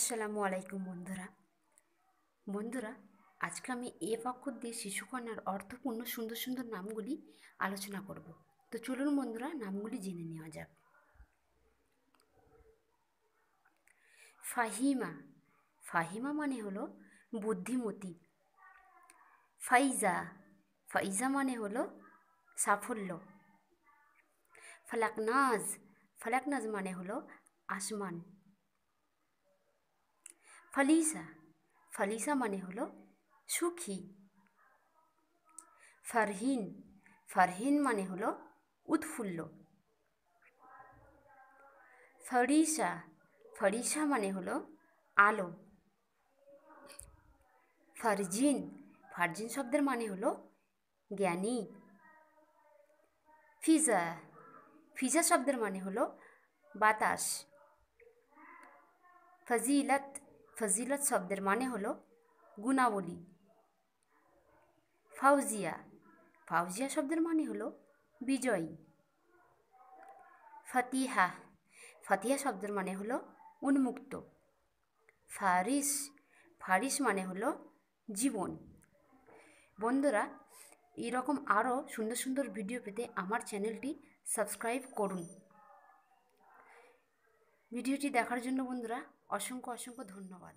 আসসালামু আলাইকুম বন্ধুরা বন্ধুরা আজকে আমি এ অক্ষর দিয়ে শিশুকন্যার অর্থপূর্ণ সুন্দর সুন্দর নামগুলি আলোচনা করব তো চলুন বন্ধুরা নামগুলি জেনে নেওয়া যাক ফাহিমা ফাহিমা মানে হলো বুদ্ধিমতী ফাইজা ফাইজা মানে হলো সাফল্য ফালাকনাজ ফালাকনাজ মানে হলো আসমান ফালিসা ফালিসা মানে হলো সুখী ফারহিন ফারহিন মানে হলো উৎফুল্ল ফরিসা ফরিসা মানে হলো আলো ফারজিন ফারজিন শব্দের মানে হলো জ্ঞানী ফিজা ফিজা শব্দের মানে হলো বাতাস ফজিলত ফজিলত শব্দের মানে হল গুণাবলী ফাউজিয়া ফাউজিয়া শব্দের মানে হল বিজয়ী ফাতিহা ফাতিহা শব্দের মানে হলো উন্মুক্ত ফারিস ফারিস মানে হলো জীবন বন্ধুরা এরকম আরও সুন্দর সুন্দর ভিডিও পেতে আমার চ্যানেলটি সাবস্ক্রাইব করুন ভিডিওটি দেখার জন্য বন্ধুরা অসংখ্য অসংখ্য ধন্যবাদ